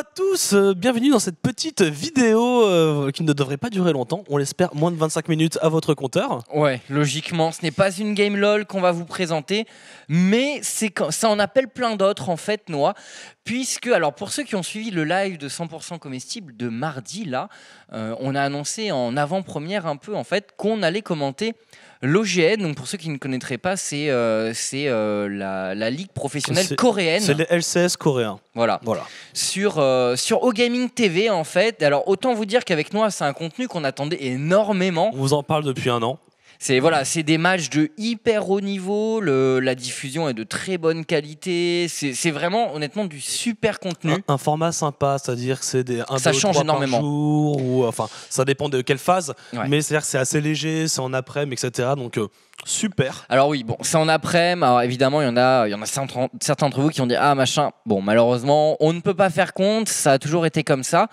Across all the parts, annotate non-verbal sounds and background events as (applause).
à tous, euh, bienvenue dans cette petite vidéo euh, qui ne devrait pas durer longtemps, on l'espère moins de 25 minutes à votre compteur. Ouais, logiquement, ce n'est pas une game LOL qu'on va vous présenter, mais c'est ça en appelle plein d'autres en fait, Noah, puisque, alors pour ceux qui ont suivi le live de 100% comestible de mardi, là, euh, on a annoncé en avant-première un peu en fait qu'on allait commenter L'OGN, donc pour ceux qui ne connaîtraient pas, c'est euh, euh, la, ligue professionnelle coréenne. C'est les LCS coréens. Voilà. voilà. Sur, euh, OGaming TV, en fait. Alors, autant vous dire qu'avec nous c'est un contenu qu'on attendait énormément. On vous en parle depuis un an. C'est voilà, c'est des matchs de hyper haut niveau. la diffusion est de très bonne qualité. C'est vraiment, honnêtement, du super contenu. Un, format sympa, c'est-à-dire que c'est des un, ça deux, change énormément. Par jour, ou enfin, ça dépend de quelle phase. Mais cest c'est assez léger, c'est en après, etc. Donc euh, Super. Alors oui, bon, c'est en après, mais alors évidemment, il y en a, il y en a certains, d'entre vous qui ont dit ah machin. Bon, malheureusement, on ne peut pas faire compte, ça a toujours été comme ça.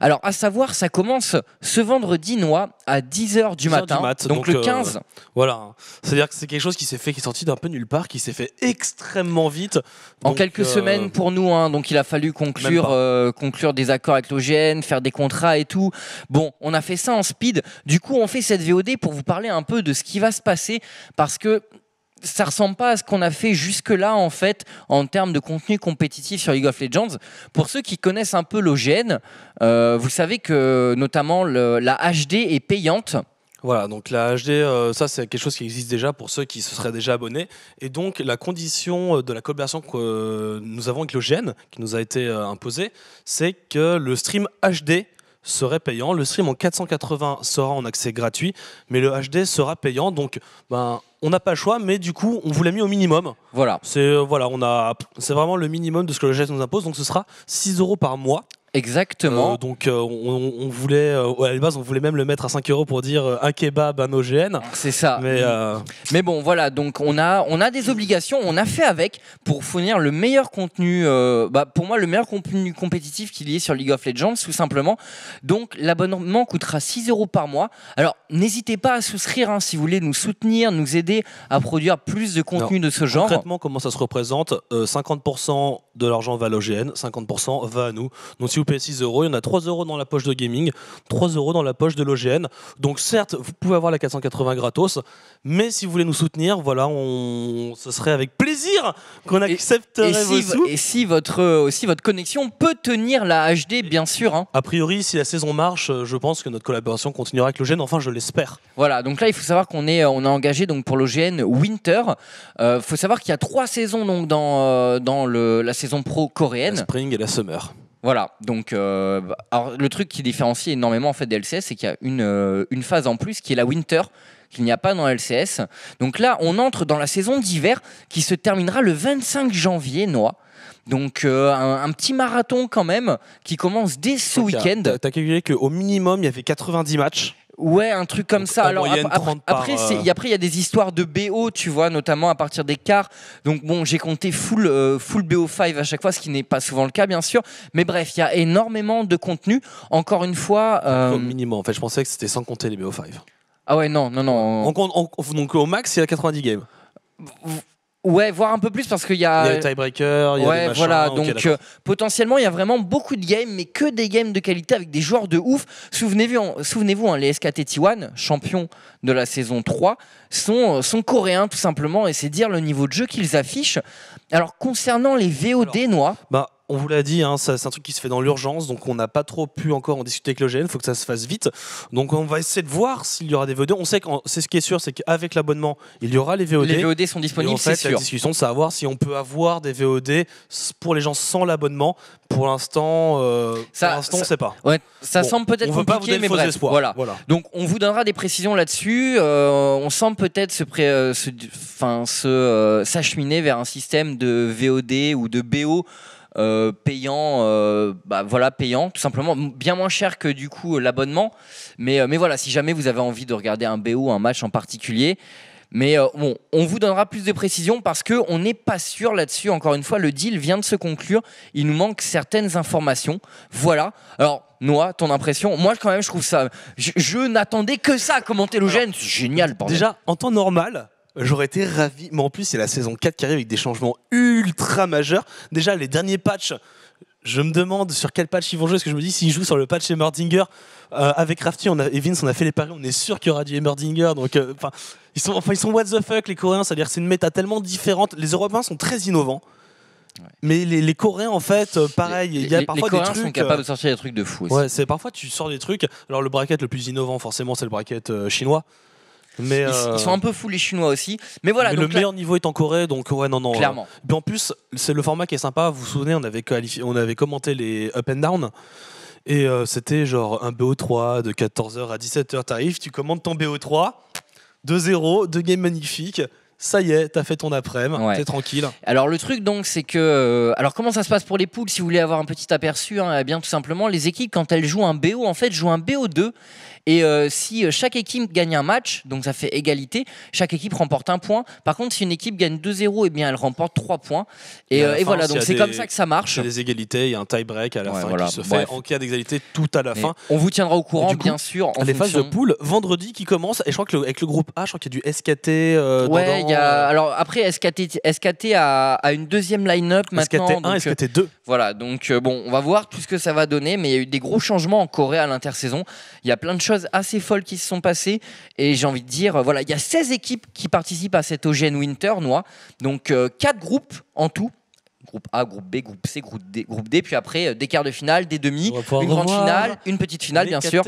Alors à savoir, ça commence ce vendredi noir à 10h du matin, donc, le 15. Euh, voilà. C'est-à-dire que c'est quelque chose qui s'est fait qui est sorti d'un peu nulle part, qui s'est fait extrêmement vite. En quelques euh, semaines pour nous hein, donc il a fallu conclure euh, conclure des accords avec l'OGN, faire des contrats et tout. Bon, on a fait ça en speed. Du coup, on fait cette VOD pour vous parler un peu de ce qui va se passer parce que ça ressemble pas à ce qu'on a fait jusque-là en fait en termes de contenu compétitif sur League of Legends. Pour ceux qui connaissent un peu l'OGN, euh, vous savez que notamment la HD est payante. Voilà, donc la HD, euh, ça c'est quelque chose qui existe déjà pour ceux qui se seraient déjà abonnés. Et donc la condition euh, de la collaboration que nous avons avec l'OGN, qui nous a été imposée, c'est que le stream HD serait payant. Le stream en 480 sera en accès gratuit, mais le HD sera payant. Donc, ben, on n'a pas le choix, mais du coup, on vous l'a mis au minimum. Voilà. C'est euh, voilà, on a, c'est vraiment le minimum de ce que le geste nous impose. Donc, ce sera 6 euros par mois. Exactement. Euh, donc euh, on, voulait, euh, à la base, on voulait même le mettre à 5 euros pour dire un kebab, un OGN. C'est ça. Mais, Mais bon, voilà, donc on a, on a des obligations, on a fait avec pour fournir le meilleur contenu, bah, pour moi, le meilleur contenu compétitif qu'il y ait sur League of Legends, tout simplement. Donc l'abonnement coûtera 6 euros par mois. Alors n'hésitez pas à souscrire hein, si vous voulez nous soutenir, nous aider à produire plus de contenu de ce genre. Concrètement, comment ça se représente 50% de l'argent va à l'OGN, 50% va à nous. Donc si ou 6 euros. Il y en a 3 euros dans la poche de gaming, 3 euros dans la poche de l'OGN. Donc certes, vous pouvez avoir la 480 gratos, mais si vous voulez nous soutenir, voilà, on... ce serait avec plaisir qu'on accepte et si, Et si votre, euh, aussi votre connexion peut tenir la HD, bien sûr. Hein. A priori, si la saison marche, euh, je pense que notre collaboration continuera avec l'OGN. Enfin, je l'espère. Voilà, donc là, il faut savoir qu'on est, euh, on a engagé donc pour l'OGN Winter. Il faut savoir qu'il y a trois saisons donc dans, dans le, la saison pro coréenne. La spring et la summer. Voilà, donc euh, le truc qui différencie énormément en fait des c'est qu'il y a euh, une, phase en plus qui est la Winter, qu'il n'y a pas dans LCS. Donc là, on entre dans la saison d'hiver qui se terminera le 25 janvier, Noah. Donc euh, un, un, petit marathon quand même qui commence dès ce week-end. T'as calculé qu'au minimum, il y avait 90 matchs Ouais, un truc comme ça. Alors euh, après, il y a des histoires de BO, tu vois, notamment à partir des quarts. Donc bon, j'ai compté full, euh, full BO5 à chaque fois, ce qui n'est pas souvent le cas, bien sûr. Mais bref, il y a énormément de contenu. Encore une fois. Au euh, minimum, en fait, je pensais que c'était sans compter les BO5. Ah ouais, non, non, non. donc au max, il y a 90 games. Ouais, voire un peu plus parce qu'il y a. Il y a les il y a Ouais, voilà. Donc, euh, potentiellement, il y a vraiment beaucoup de games, mais que des games de qualité avec des joueurs de ouf. Souvenez-vous, souvenez hein, les SKT T1, champions de la saison 3, euh, sont, coréens, tout simplement, et c'est dire le niveau de jeu qu'ils affichent. Alors, concernant les VOD noirs on vous l'a dit, hein, c'est un truc qui se fait dans l'urgence, donc on n'a pas trop pu encore en discuter avec l'OGN, il faut que ça se fasse vite. Donc on va essayer de voir s'il y aura des VOD. On sait que c'est ce qui est sûr, c'est qu'avec l'abonnement, il y aura les VOD. Les VOD sont disponibles, c'est sûr. la discussion de savoir si on peut avoir des VOD pour les gens sans l'abonnement. Pour l'instant, euh, on ne sait pas. Ouais, ça semble peut-être compliqué, pas mais bref, voilà. voilà. Donc on vous donnera des précisions là-dessus. Euh, on semble peut-être se, euh, se, s'acheminer vers un système de VOD ou de BO. Euh, payant, euh, bah, voilà, payant, tout simplement, bien moins cher que du coup euh, l'abonnement. Mais, mais voilà, si jamais vous avez envie de regarder un BO, un match en particulier, mais bon, on vous donnera plus de précisions parce qu'on n'est pas sûr là-dessus. Encore une fois, le deal vient de se conclure. Il nous manque certaines informations. Voilà. Alors, Noah, ton impression Moi, quand même, je trouve ça. Je, n'attendais que ça, le le C'est génial. Déjà, en temps normal, J'aurais été ravi. Mais en plus, c'est la saison 4 qui arrive avec des changements ultra majeurs. Déjà, les derniers patchs, je me demande sur quel patch ils vont jouer. Parce que je me dis, s'ils jouent sur le patch Emerdinger, euh, avec Rafty on a, et Vince, on a fait les paris. On est sûr qu'il y aura du Emerdinger. Donc, euh, enfin, ils sont, enfin, ils sont what the fuck, les Coréens. C'est-à-dire, c'est une méta tellement différente. Les Européens sont très innovants. Mais les, Coréens, en fait, euh, pareil, il y a des parfois les Coréens sont capables de sortir des trucs de fou. Ouais, c'est parfois tu sors des trucs. Alors le bracket le plus innovant, forcément, c'est le bracket chinois ils, sont euh, un peu fous les Chinois aussi. Mais voilà. le meilleur niveau est en Corée, donc ouais, non, non. Euh, Clairement. en plus, c'est le format qui est sympa. Vous vous souvenez, on avait, on avait commenté les up and down. Et euh, c'était genre un BO3 de 14h à 17h. tarif. tu commandes ton BO3, 2-0, deux games magnifiques ça y est, t'as fait ton après-midi, t'es tranquille. Alors le truc donc, c'est que, alors comment ça se passe pour les poules Si vous voulez avoir un petit aperçu, hein, eh bien tout simplement, les équipes quand elles jouent un BO, en fait, jouent un BO2 et euh, si euh, chaque équipe gagne un match, donc ça fait égalité, chaque équipe remporte un point. Par contre, si une équipe gagne 2-0, et eh bien elle remporte 3 points. Et, euh, voilà, donc c'est comme ça que ça marche. Il y a des égalités, il y a un tie-break à la fin qui se fait en cas d'égalité tout à la fin. On vous tiendra au courant, bien sûr. En les phases de poule, vendredi qui commence, et je crois que le, avec le groupe A, je crois qu'il y a du SKT. ouais, il y a. Alors après, SKT, SKT a, une deuxième line-up maintenant. SKT 1, SKT 2. Voilà, donc bon, on va voir tout ce que ça va donner, mais il y a eu des gros changements en Corée à l'intersaison. Il y a plein de choses assez folles qui se sont passées. Et j'ai envie de dire, euh, voilà, il y a 16 équipes qui participent à cet OGN Winter Donc, euh, quatre groupes en tout groupe A, groupe B, groupe C, groupe D, puis après euh, des quarts de finale, des demi, une grande finale, une petite finale bien sûr.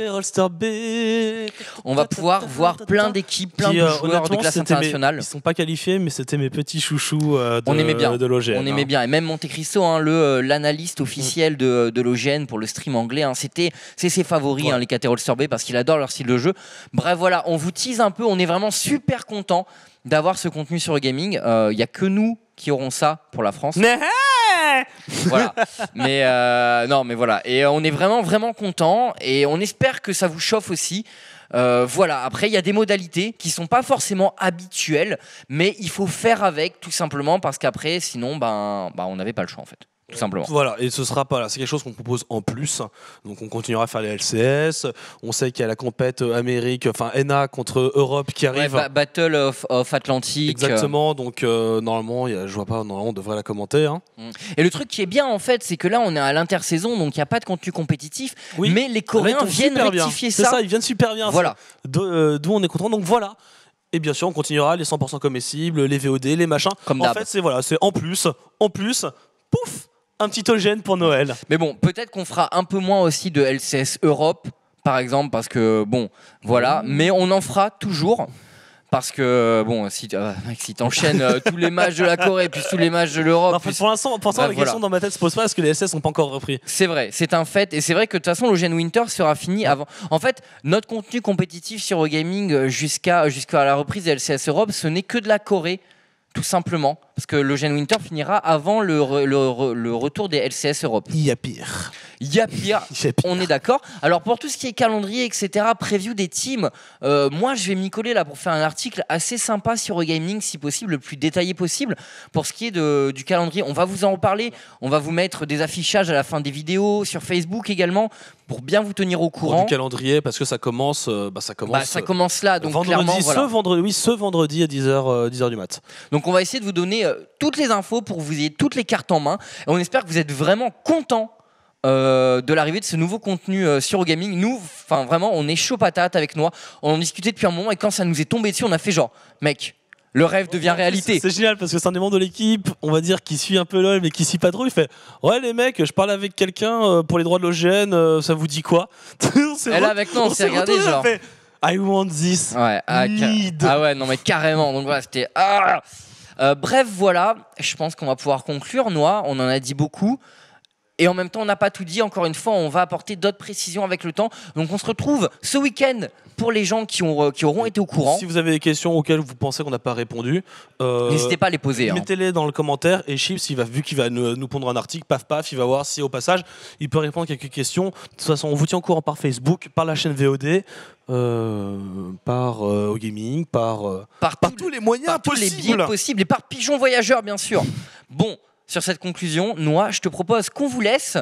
On va pouvoir voir plein d'équipes, plein de euh, joueurs de classe internationale. ils sont pas qualifiés mais c'était mes petits chouchous de, euh, on aimait bien. de l'OGN. On aimait hein. bien et même Monte Cristo hein, le l'analyste mm. officiel de, de l'OGN pour le stream anglais hein, c'était c'est ses favoris les Cater B parce qu'il adore leur style de jeu. Bref voilà, on vous tease un peu, on est vraiment super content d'avoir ce contenu sur le gaming. Il y a que nous qui auront ça pour la France. Hein voilà. Mais euh, non, mais voilà. Et euh, on est vraiment, vraiment content et on espère que ça vous chauffe aussi. Euh, voilà, après il y a des modalités qui sont pas forcément habituelles, mais il faut faire avec tout simplement parce qu'après sinon ben, ben on n'avait pas le choix en fait tout simplement. Voilà, et ce sera pas là. C'est quelque chose qu'on propose en plus. Donc on continuera à faire les LCS. On sait qu'il y a la compète euh, Amérique, enfin NA contre Europe qui arrive. Battle of, of Atlantique. Exactement. Donc euh, normalement, je vois pas, normalement on devrait la commenter. Hein. Mm. Et le truc qui est bien en fait, c'est que là on est à l'intersaison, donc il n'y a pas de contenu compétitif. Mais les Coréens viennent rectifier ça. ça. Ils viennent super bien. Voilà. Euh, d'où on est content. Donc voilà. Et bien sûr, on continuera les 100% comestibles, les VOD, les machins. Comme en fait, c'est voilà, c'est en plus, en plus, pouf un petit Eugène pour Noël. Mais bon, peut-être qu'on fera un peu moins aussi de LCS Europe, par exemple, parce que bon, voilà. Mais on en fera toujours. Parce que, bon, si, tu euh, si euh, tous les matchs de la Corée, puis tous les matchs de l'Europe. en Pour l'instant, la question dans ma tête se pose pas parce que les SS n'ont pas encore repris. C'est vrai, c'est un fait. Et c'est vrai que de toute façon, l'Eugène Winter sera fini avant. En fait, notre contenu compétitif sur Gaming euh, jusqu'à jusqu'à la reprise de LCS Europe, ce n'est que de la Corée, tout simplement parce que le Gen Winter finira avant le, retour des LCS Europe. Il y a pire. Il y a (laughs) pire. On est d'accord. Alors pour tout ce qui est calendrier, etc., preview des teams, euh, moi je vais m'y coller là pour faire un article assez sympa sur gaming si possible, le plus détaillé possible. Pour ce qui est de, du calendrier, on va vous en reparler. On va vous mettre des affichages à la fin des vidéos, sur Facebook également, pour bien vous tenir au courant. Du calendrier, parce que ça commence, euh, bah, ça commence, bah, ça commence là. Donc clairement, ce vendredi, oui, ce vendredi à 10h, euh, 10h du mat. Donc on va essayer de vous donner toutes les infos pour que vous ayez toutes les cartes en main. Et on espère que vous êtes vraiment content euh, de l'arrivée de ce nouveau contenu euh, sur Gaming. Nous, enfin vraiment, on est chaud patate avec Noah. On en discutait depuis un moment et quand ça nous est tombé dessus, on a fait genre, mec. Le rêve devient réalité. C'est génial parce que c'est un des de l'équipe, on va dire, qui suit un peu LOL mais qui suit pas trop. Il fait Ouais, les mecs, je parle avec quelqu'un euh, pour les droits de l'OGN, ça vous dit quoi (laughs) Elle là, avec nous, on s'est regardé genre. Fait, I want this. Ouais, ah, ah ouais, non mais carrément. Donc voilà, c'était. Euh, bref, voilà, je pense qu'on va pouvoir conclure. Noah, on en a dit beaucoup. Et en même temps, on n'a pas tout dit. Encore une fois, on va apporter d'autres précisions avec le temps. Donc on se retrouve ce week-end pour les gens qui, ont, euh, qui auront été au courant. Si vous avez des questions auxquelles vous pensez qu'on n'a pas répondu, euh, n'hésitez pas à les poser. Hein. Mettez-les dans le commentaire et Chips, il va, vu qu'il va nous, pondre un article, paf paf, il va voir si au passage il peut répondre à quelques questions. De toute façon, on vous tient au courant par Facebook, par la chaîne VOD, euh, par O'Gaming, au gaming, par, par, tous les moyens par possibles. Tous les biais possibles et par Pigeon Voyageur, bien sûr. Bon sur cette conclusion, Noah, je te propose qu'on vous laisse.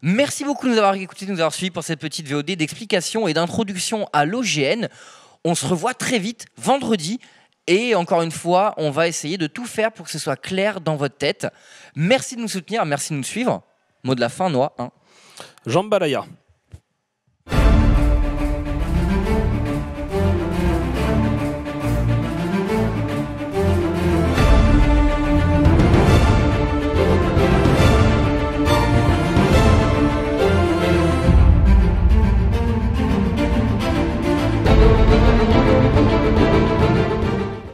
Merci beaucoup de nous avoir écoutés, de nous avoir suivis pour cette petite VOD d'explication et d'introduction à l'OGN. On se revoit très vite vendredi. Et encore une fois, on va essayer de tout faire pour que ce soit clair dans votre tête. Merci de nous soutenir, merci de nous suivre. Mot de la fin, Noah. Jean hein. Balaya.